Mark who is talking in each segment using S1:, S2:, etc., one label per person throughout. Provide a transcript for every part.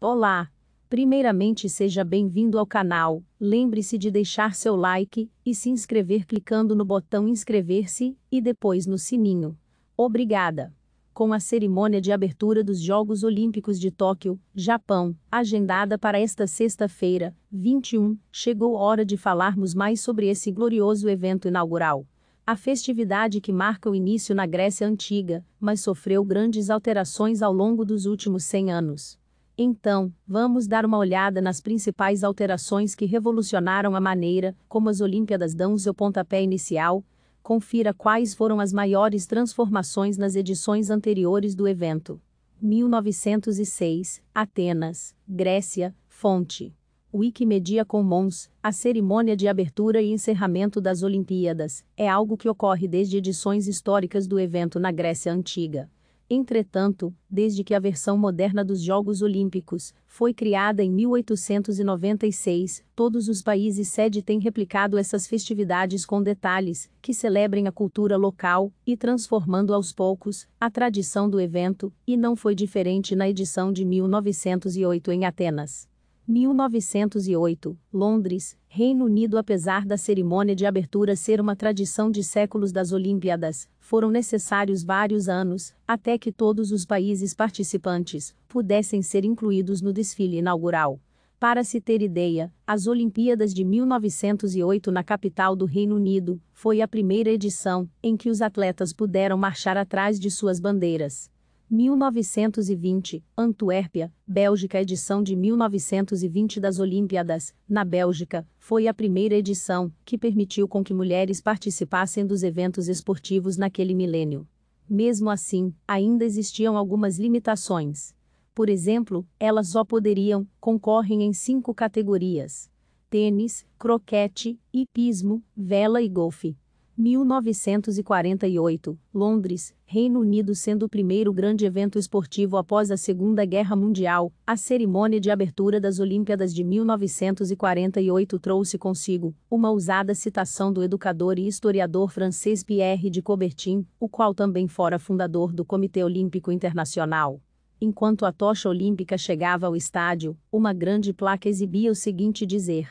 S1: Olá! Primeiramente seja bem-vindo ao canal, lembre-se de deixar seu like e se inscrever clicando no botão inscrever-se e depois no sininho. Obrigada! Com a cerimônia de abertura dos Jogos Olímpicos de Tóquio, Japão, agendada para esta sexta-feira, 21, chegou a hora de falarmos mais sobre esse glorioso evento inaugural. A festividade que marca o início na Grécia Antiga, mas sofreu grandes alterações ao longo dos últimos 100 anos então, vamos dar uma olhada nas principais alterações que revolucionaram a maneira como as Olimpíadas dão seu pontapé inicial. Confira quais foram as maiores transformações nas edições anteriores do evento. 1906, Atenas, Grécia, Fonte. Wikimedia Commons, a cerimônia de abertura e encerramento das Olimpíadas, é algo que ocorre desde edições históricas do evento na Grécia Antiga. Entretanto, desde que a versão moderna dos Jogos Olímpicos foi criada em 1896, todos os países sede têm replicado essas festividades com detalhes que celebrem a cultura local e transformando aos poucos a tradição do evento, e não foi diferente na edição de 1908 em Atenas. 1908, Londres, Reino Unido Apesar da cerimônia de abertura ser uma tradição de séculos das Olimpíadas, foram necessários vários anos, até que todos os países participantes pudessem ser incluídos no desfile inaugural. Para se ter ideia, as Olimpíadas de 1908 na capital do Reino Unido foi a primeira edição em que os atletas puderam marchar atrás de suas bandeiras. 1920, Antuérpia, Bélgica Edição de 1920 das Olimpíadas, na Bélgica, foi a primeira edição que permitiu com que mulheres participassem dos eventos esportivos naquele milênio. Mesmo assim, ainda existiam algumas limitações. Por exemplo, elas só poderiam concorrem em cinco categorias: tênis, croquete, hipismo, vela e golfe. 1948, Londres, Reino Unido sendo o primeiro grande evento esportivo após a Segunda Guerra Mundial, a cerimônia de abertura das Olimpíadas de 1948 trouxe consigo uma ousada citação do educador e historiador francês Pierre de Coubertin, o qual também fora fundador do Comitê Olímpico Internacional. Enquanto a tocha olímpica chegava ao estádio, uma grande placa exibia o seguinte dizer: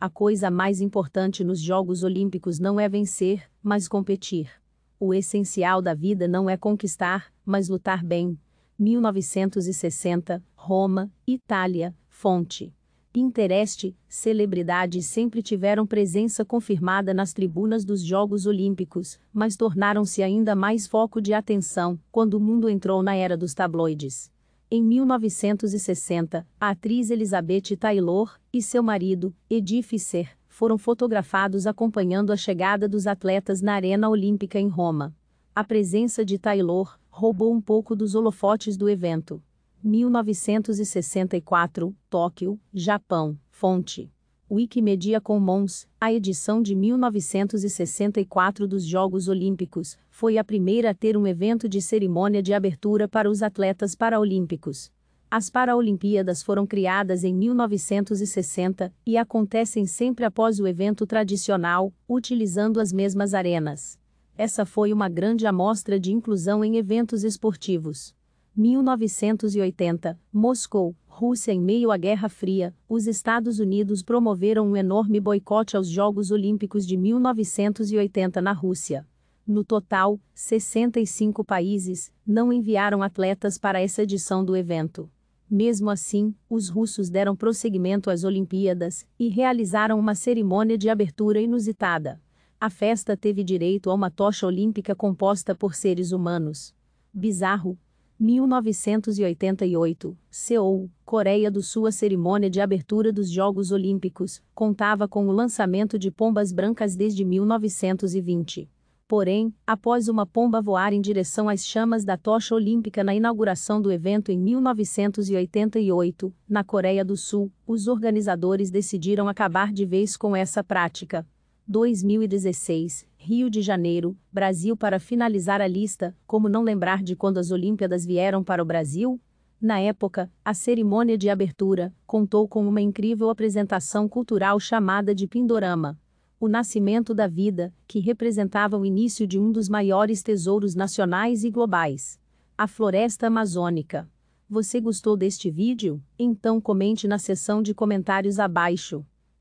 S1: a coisa mais importante nos Jogos Olímpicos não é vencer, mas competir. O essencial da vida não é conquistar, mas lutar bem. 1960, Roma, Itália, fonte. Pinterest, celebridades sempre tiveram presença confirmada nas tribunas dos Jogos Olímpicos, mas tornaram-se ainda mais foco de atenção quando o mundo entrou na era dos tabloides. Em 1960, a atriz Elizabeth Taylor e seu marido, Eddie Fisser, foram fotografados acompanhando a chegada dos atletas na Arena Olímpica em Roma. A presença de Taylor roubou um pouco dos holofotes do evento. 1964, Tóquio, Japão. Fonte Wikimedia Commons, a edição de 1964 dos Jogos Olímpicos, foi a primeira a ter um evento de cerimônia de abertura para os atletas paralímpicos. As Paralimpíadas foram criadas em 1960 e acontecem sempre após o evento tradicional, utilizando as mesmas arenas. Essa foi uma grande amostra de inclusão em eventos esportivos. 1980, Moscou, Rússia em meio à Guerra Fria, os Estados Unidos promoveram um enorme boicote aos Jogos Olímpicos de 1980 na Rússia. No total, 65 países não enviaram atletas para essa edição do evento. Mesmo assim, os russos deram prosseguimento às Olimpíadas e realizaram uma cerimônia de abertura inusitada. A festa teve direito a uma tocha olímpica composta por seres humanos. Bizarro, 1988, Seul, Coreia do Sul. A cerimônia de abertura dos Jogos Olímpicos contava com o lançamento de pombas brancas desde 1920. Porém, após uma pomba voar em direção às chamas da tocha olímpica na inauguração do evento em 1988, na Coreia do Sul, os organizadores decidiram acabar de vez com essa prática. 2016, Rio de Janeiro, Brasil. Para finalizar a lista, como não lembrar de quando as Olimpíadas vieram para o Brasil? Na época, a cerimônia de abertura contou com uma incrível apresentação cultural chamada de Pindorama. O Nascimento da Vida, que representava o início de um dos maiores tesouros nacionais e globais a Floresta Amazônica. Você gostou deste vídeo? Então comente na seção de comentários abaixo